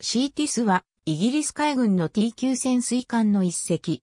シーティスはイギリス海軍の T 級潜水艦の一隻。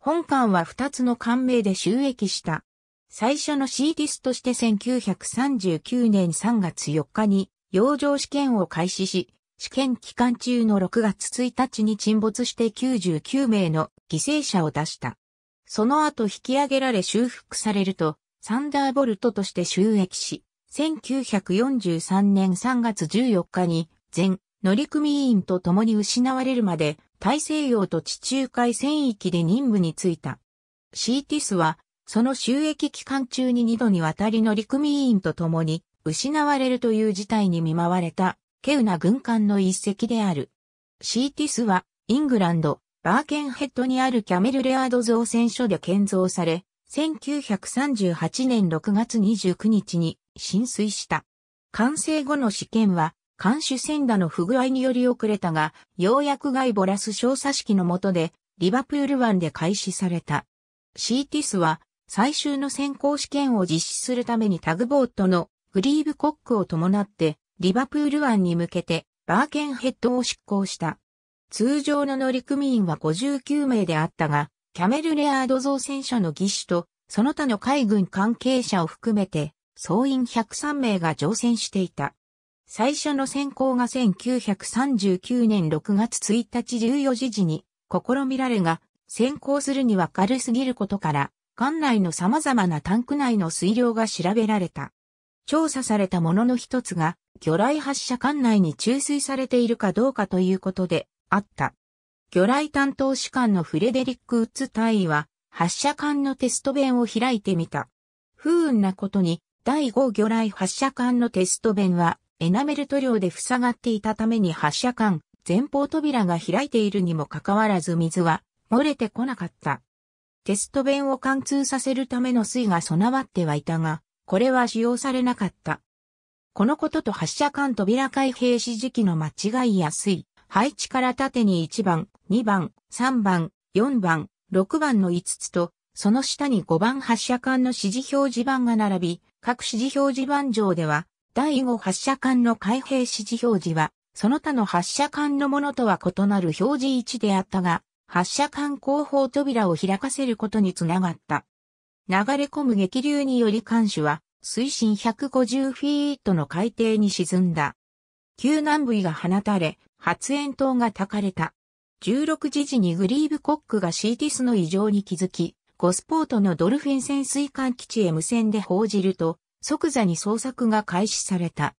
本艦は2つの艦名で収益した。最初のシーティスとして1939年3月4日に洋上試験を開始し、試験期間中の6月1日に沈没して99名の犠牲者を出した。その後引き上げられ修復されると、サンダーボルトとして収益し、1943年3月14日に全乗組員と共に失われるまで大西洋と地中海戦域で任務に就いた。シーティスは、その収益期間中に二度にわたり乗組員と共に失われるという事態に見舞われた、稀有な軍艦の一隻である。シーティスは、イングランド、バーケンヘッドにあるキャメルレアード造船所で建造され、1938年6月29日に浸水した。完成後の試験は監視船打の不具合により遅れたが、ようやくガイボラス小佐式の下で、リバプール湾で開始された。シーティスは、最終の先行試験を実施するためにタグボートのグリーブコックを伴って、リバプール湾に向けて、バーケンヘッドを執行した。通常の乗組員は59名であったが、キャメル・レアード造船者の技師と、その他の海軍関係者を含めて、総員103名が乗船していた。最初の選考が1939年6月1日14時時に試みられが、選考するには軽すぎることから、艦内の様々なタンク内の水量が調べられた。調査されたものの一つが、魚雷発射管内に注水されているかどうかということで、あった。魚雷担当士官のフレデリック・ウッズ大員は、発射管のテスト弁を開いてみた。不運なことに、第5魚雷発射管のテスト弁は、エナメル塗料で塞がっていたために発射管、前方扉が開いているにもかかわらず水は漏れてこなかった。テスト弁を貫通させるための水が備わってはいたが、これは使用されなかった。このことと発射管扉開閉時期の間違いやすい。配置から縦に1番、2番、3番、4番、6番の5つと、その下に5番発射管の指示表示板が並び、各指示表示板上では、第5発射管の開閉指示表示は、その他の発射管のものとは異なる表示位置であったが、発射管後方扉を開かせることにつながった。流れ込む激流により艦首は水深150フィートの海底に沈んだ。救難部位が放たれ、発煙筒が焚かれた。16時時にグリーブコックがシーティスの異常に気づき、ゴスポートのドルフィン潜水艦基地へ無線で報じると、即座に捜索が開始された。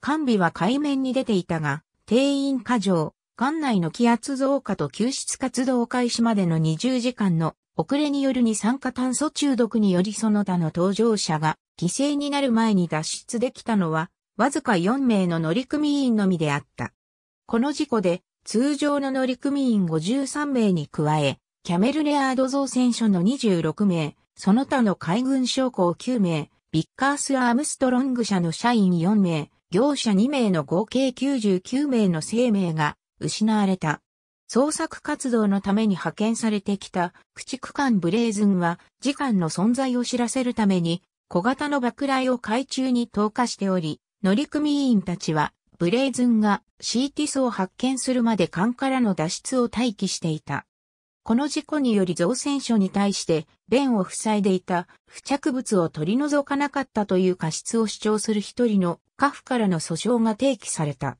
完備は海面に出ていたが、定員過剰、館内の気圧増加と救出活動開始までの20時間の遅れによる二酸化炭素中毒によりその他の搭乗者が犠牲になる前に脱出できたのは、わずか4名の乗組員のみであった。この事故で、通常の乗組員53名に加え、キャメルレアード造船所の26名、その他の海軍将校9名、ビッカース・アームストロング社の社員4名、業者2名の合計99名の生命が失われた。捜索活動のために派遣されてきた駆逐艦ブレーズンは時間の存在を知らせるために小型の爆雷を海中に投下しており、乗組員たちはブレーズンがシーティスを発見するまで艦からの脱出を待機していた。この事故により造船所に対して、弁を塞いでいた付着物を取り除かなかったという過失を主張する一人のカフからの訴訟が提起された。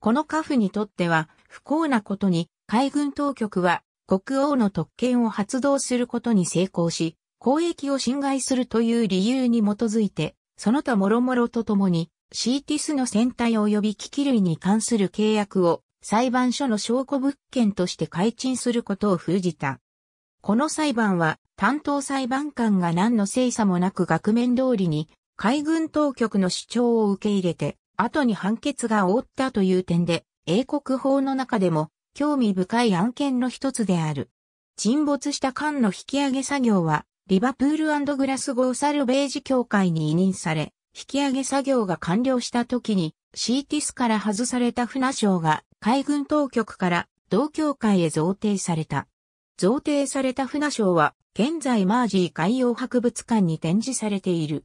このカフにとっては不幸なことに海軍当局は国王の特権を発動することに成功し、公益を侵害するという理由に基づいて、その他諸々とともに、シーティスの船体及び機器類に関する契約を裁判所の証拠物件として改陳することを封じた。この裁判は担当裁判官が何の精査もなく額面通りに海軍当局の主張を受け入れて後に判決が覆ったという点で英国法の中でも興味深い案件の一つである。沈没した艦の引き上げ作業はリバプールグラスゴーサルベージ協会に委任され、引き上げ作業が完了した時に、シーティスから外された船長が海軍当局から同協会へ贈呈された。贈呈された船賞は、現在マージー海洋博物館に展示されている。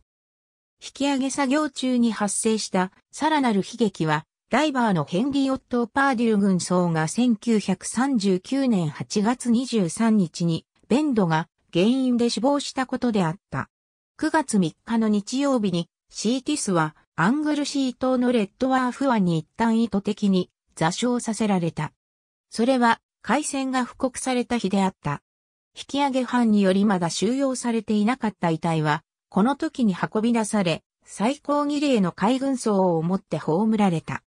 引き上げ作業中に発生したさらなる悲劇は、ダイバーのヘンリー・オットパーデュー軍曹が1939年8月23日に、ベンドが原因で死亡したことであった。9月3日の日曜日に、シーティスはアングルシー島のレッドワーフ湾に一旦意図的に座礁させられた。それは、海戦が布告された日であった。引き上げ班によりまだ収容されていなかった遺体は、この時に運び出され、最高儀礼の海軍層を持って葬られた。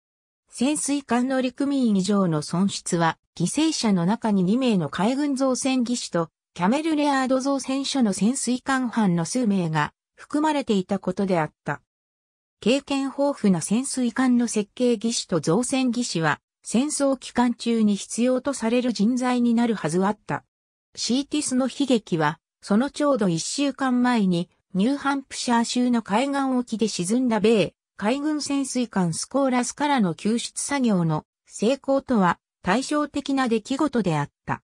潜水艦の陸民以上の損失は、犠牲者の中に2名の海軍造船技師と、キャメルレアード造船所の潜水艦班の数名が含まれていたことであった。経験豊富な潜水艦の設計技師と造船技師は、戦争期間中に必要とされる人材になるはずあった。シーティスの悲劇は、そのちょうど一週間前に、ニューハンプシャー州の海岸沖で沈んだ米、海軍潜水艦スコーラスからの救出作業の成功とは対照的な出来事であった。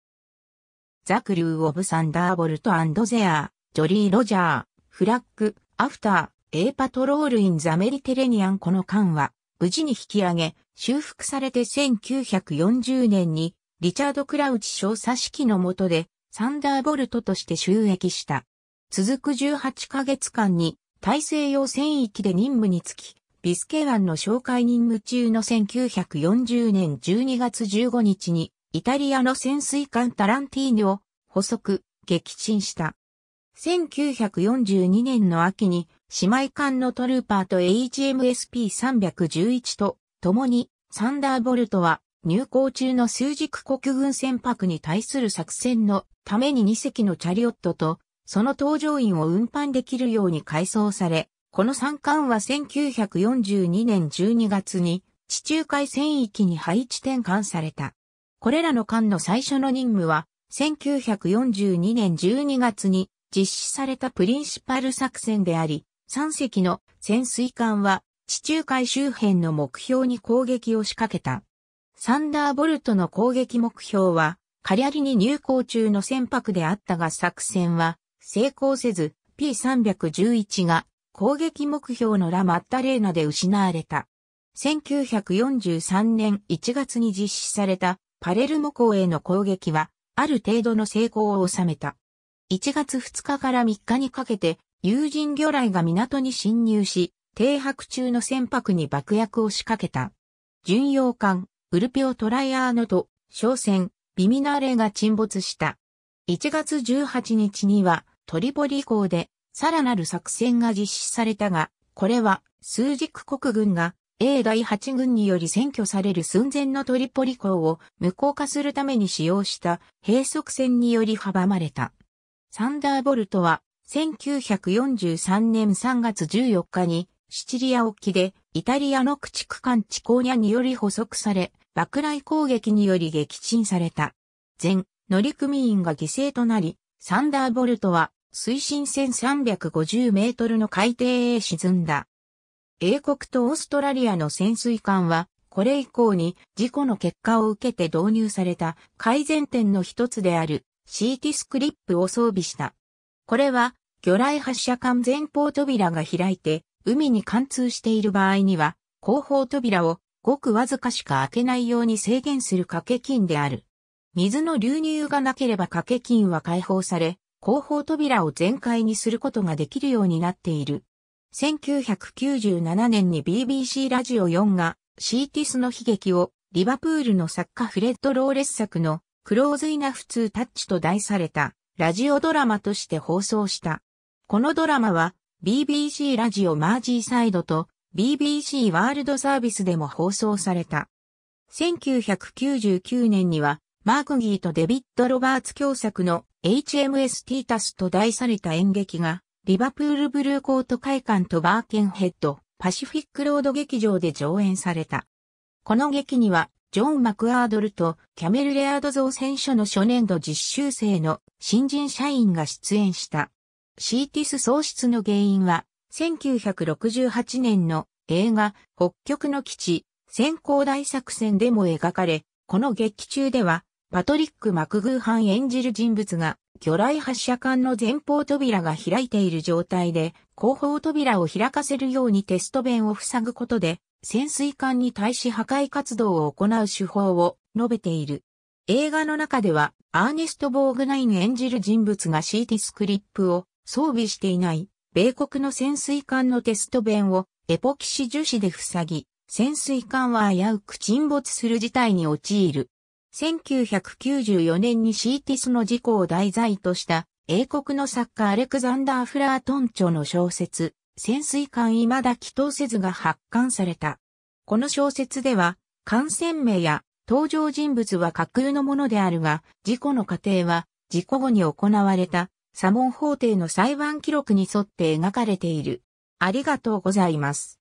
ザクルー・オブ・サンダーボルトゼアー、ジョリー・ロジャー、フラッグ、アフター、A パトロールインザメディテレニアンこの艦は、無事に引き上げ、修復されて1940年に、リチャード・クラウチ少佐指揮の下で、サンダーボルトとして収益した。続く18ヶ月間に、大西洋戦域で任務につき、ビスケ湾の紹介任務中の1940年12月15日に、イタリアの潜水艦タランティーニを捕捉、撃沈した。1942年の秋に姉妹艦のトルーパーと HMSP311 と、共に、サンダーボルトは、入港中の数軸国軍船舶に対する作戦のために2隻のチャリオットと、その搭乗員を運搬できるように改装され、この3艦は1942年12月に地中海戦域に配置転換された。これらの艦の最初の任務は、1942年12月に実施されたプリンシパル作戦であり、3隻の潜水艦は地中海周辺の目標に攻撃を仕掛けた。サンダーボルトの攻撃目標は、カリアリに入港中の船舶であったが作戦は成功せず P311 が攻撃目標のラ・マッタレーナで失われた。1943年1月に実施されたパレルモ港への攻撃はある程度の成功を収めた。1月2日から3日にかけて友人魚雷が港に侵入し、停泊中の船舶に爆薬を仕掛けた。巡洋艦、ウルピオ・トライアーノと、商船、ビミナーレが沈没した。1月18日には、トリポリ港で、さらなる作戦が実施されたが、これは、数軸国軍が、A 第8軍により占拠される寸前のトリポリ港を無効化するために使用した閉塞船により阻まれた。サンダーボルトは1943年3月14日に、シチリア沖で、イタリアの駆逐艦チコーニャにより捕捉され、爆雷攻撃により撃沈された。全乗組員が犠牲となり、サンダーボルトは水深1350メートルの海底へ沈んだ。英国とオーストラリアの潜水艦は、これ以降に事故の結果を受けて導入された改善点の一つであるシーティスクリップを装備した。これは、魚雷発射管前方扉が開いて、海に貫通している場合には、後方扉をごくわずかしか開けないように制限する掛け金である。水の流入がなければ掛け金は解放され、後方扉を全開にすることができるようになっている。1997年に BBC ラジオ4がシーティスの悲劇をリバプールの作家フレッド・ローレス作のクローズイナフツータッチと題されたラジオドラマとして放送した。このドラマは BBC ラジオマージーサイドと BBC ワールドサービスでも放送された。1999年にはマークギーとデビッド・ロバーツ共作の HMS ティータスと題された演劇がリバプールブルーコート会館とバーケンヘッドパシフィックロード劇場で上演された。この劇にはジョン・マクアードルとキャメルレアード造船所の初年度実習生の新人社員が出演した。シーティス喪失の原因は、1968年の映画北極の基地先行大作戦でも描かれ、この劇中では、パトリック・マクグーハン演じる人物が、魚雷発射管の前方扉が開いている状態で、後方扉を開かせるようにテスト弁を塞ぐことで、潜水艦に対し破壊活動を行う手法を述べている。映画の中では、アーネスト・ボーグナイン演じる人物がーティスクリップを装備していない、米国の潜水艦のテスト弁をエポキシ樹脂で塞ぎ、潜水艦は危うく沈没する事態に陥る。1994年にシーティスの事故を題材とした英国の作家アレクザンダー・フラートンチョの小説、潜水艦未だ祈祷せずが発刊された。この小説では、艦船名や登場人物は架空のものであるが、事故の過程は、事故後に行われた、サモン法廷の裁判記録に沿って描かれている。ありがとうございます。